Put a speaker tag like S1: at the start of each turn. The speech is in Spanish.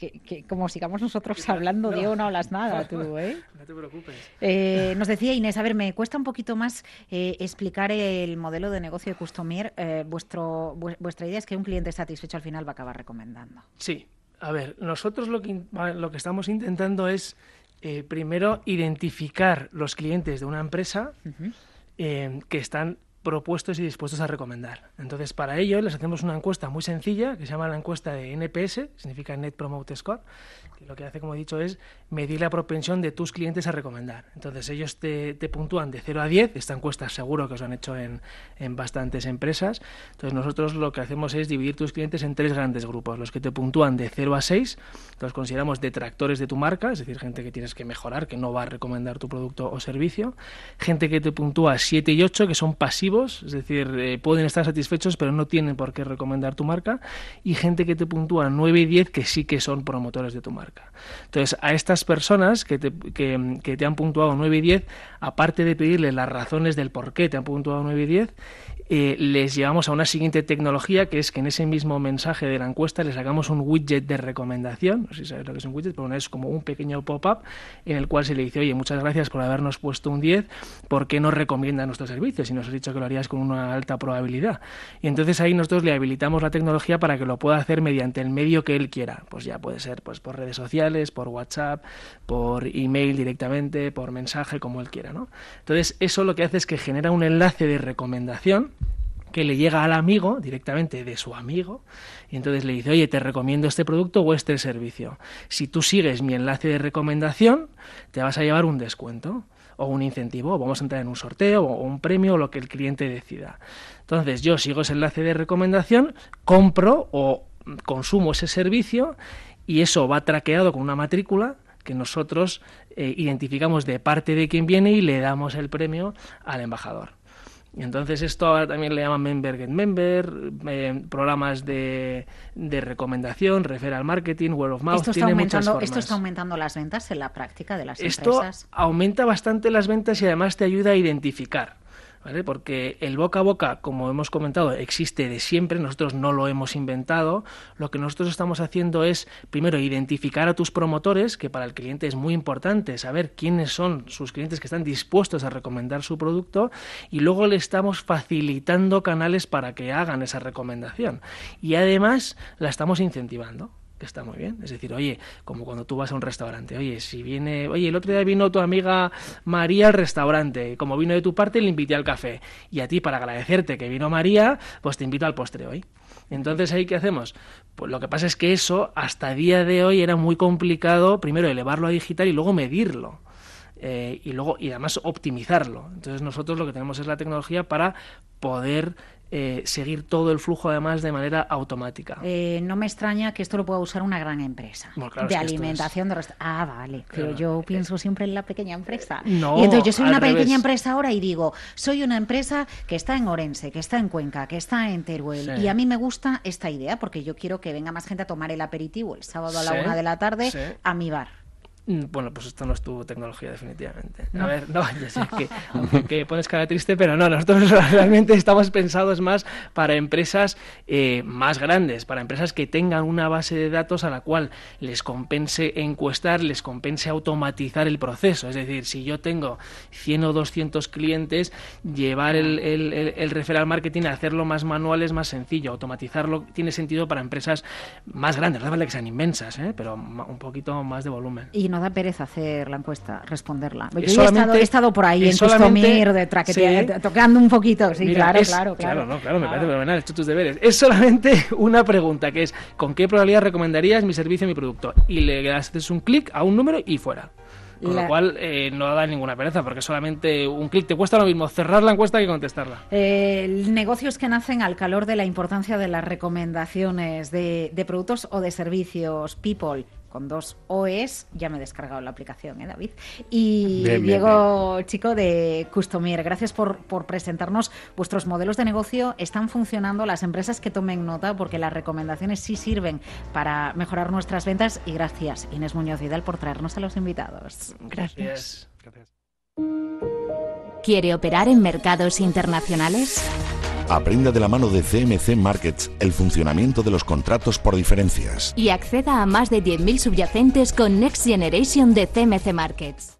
S1: que, como sigamos nosotros hablando Diego, no hablas nada tú, ¿eh? No te preocupes. Eh, nos decía Inés, a ver, me cuesta un poquito más eh, explicar el modelo de negocio de Customier. Eh, vuestro, vuestra idea es que un cliente satisfecho al final va a acabar recomendando.
S2: Sí. A ver, nosotros lo que, lo que estamos intentando es, primero, identificar los clientes de una empresa que están propuestos y dispuestos a recomendar. Entonces, para ello les hacemos una encuesta muy sencilla que se llama la encuesta de NPS, significa Net Promote Score, que lo que hace, como he dicho, es medir la propensión de tus clientes a recomendar. Entonces, ellos te, puntúan de 0 a 10, esta encuesta seguro que os han hecho en, en bastantes empresas. Entonces, nosotros lo que hacemos es dividir tus clientes en tres grandes grupos, los que te puntúan de 0 a 6, los consideramos detractores de tu marca, es decir, gente que tienes que mejorar, que no va a recomendar tu producto o servicio, gente que te puntúa 7 y 8, que son pasivos, es decir, eh, pueden estar satisfechos pero no tienen por qué recomendar tu marca, y gente que te puntúa 9 y 10 que sí que son promotores de tu marca. Entonces, a estas personas que te, han puntuado 9 y 10, aparte de pedirle las razones del por qué te han puntuado 9 y 10, eh, les llevamos a una siguiente tecnología que es que en ese mismo mensaje de la encuesta les hagamos un widget de recomendación, no sé si sabes lo que es un widget, pero es como un pequeño pop-up en el cual se le dice, oye, muchas gracias por habernos puesto un 10, ¿por qué nos recomienda nuestros servicios y nos has dicho que lo harías con una alta probabilidad. Y entonces ahí nosotros le habilitamos la tecnología para que lo pueda hacer mediante el medio que él quiera. Pues ya puede ser pues por redes sociales, por WhatsApp, por email directamente, por mensaje, como él quiera, ¿no? Entonces, eso lo que hace es que genera un enlace de recomendación que le llega al amigo directamente de su amigo y entonces le dice, oye, te recomiendo este producto o este servicio. Si tú sigues mi enlace de recomendación, te vas a llevar un descuento o un incentivo, o vamos a entrar en un sorteo o un premio o lo que el cliente decida. Entonces yo sigo ese enlace de recomendación, compro o consumo ese servicio y eso va traqueado con una matrícula que nosotros eh, identificamos de parte de quien viene y le damos el premio al embajador. Y entonces esto ahora también le llaman Member Get Member, eh, programas de, de, recomendación, Referral marketing, word of mouth, esto está tiene muchas ¿Esto está
S1: aumentando las ventas en la práctica de las empresas? Esto
S2: aumenta bastante las ventas y además te ayuda a identificar. Porque el boca a boca, como hemos comentado, existe de siempre, nosotros no lo hemos inventado. Lo que nosotros estamos haciendo es, primero, identificar a tus promotores, que para el cliente es muy importante saber quiénes son sus clientes que están dispuestos a recomendar su producto, y luego le estamos facilitando canales para que hagan esa recomendación. Y además la estamos incentivando que está muy bien. Es decir, oye, como cuando tú vas a un restaurante, oye, si viene, oye, el otro día vino tu amiga María al restaurante, como vino de tu parte, le invité al café. Y a ti, para agradecerte que vino María, pues te invito al postre hoy. Entonces, ¿ahí qué hacemos? Pues lo que pasa es que eso, hasta día de hoy, era muy complicado, primero elevarlo a digital y luego medirlo. Eh, y luego y además optimizarlo entonces nosotros lo que tenemos es la tecnología para poder eh, seguir todo el flujo además de manera automática.
S1: Eh, no me extraña que esto lo pueda usar una gran empresa de alimentación de Ah, vale, pero yo pienso siempre en la pequeña empresa. y entonces yo soy una pequeña empresa ahora y digo, soy una empresa que está en Orense, que está en Cuenca, que está en Teruel. Y a mí me gusta esta idea porque yo quiero que venga más gente a tomar el aperitivo el sábado a la una de la tarde a mi bar.
S2: Mm, bueno, pues esto no es tu tecnología, definitivamente. A ver, no, ya sé que, pones cara triste, pero no, nosotros realmente estamos pensados más para empresas eh, más grandes, para empresas que tengan una base de datos a la cual les compense encuestar, les compense automatizar el proceso. Es decir, si yo tengo 100 o 200 clientes, llevar el, el, el, referral marketing, hacerlo más manual es más sencillo, automatizarlo tiene sentido para empresas más grandes, no vale que sean inmensas, ¿eh? pero un poquito más de volumen
S1: da pereza hacer la encuesta, responderla. Yo he estado, por ahí en Customir, de tocando un poquito. Sí, claro, claro, claro,
S2: No, me ah. parece fenomenal, he hecho tus deberes. Es solamente una pregunta, que es, ¿con qué probabilidad recomendarías mi servicio mi producto? Y le haces un clic a un número y fuera. Con lo cual eh, no da ninguna pereza, porque solamente un clic te cuesta lo mismo cerrar la encuesta que contestarla.
S1: Eh, negocios que nacen al calor de la importancia de las recomendaciones de productos o de servicios. People, con dos OEs, ya me he descargado la aplicación, ¿eh, David? Y Diego, chico de Customier, gracias por, por, presentarnos vuestros modelos de negocio. Están funcionando las empresas que tomen nota porque las recomendaciones sí sirven para mejorar nuestras ventas. Y gracias, Inés Muñoz Vidal, por traernos a los invitados. Gracias. gracias. ¿Quiere operar en mercados internacionales?
S2: Aprenda de la mano de CMC Markets el funcionamiento de los contratos por diferencias.
S1: Y acceda a más de 10.000 subyacentes con Next Generation de CMC Markets.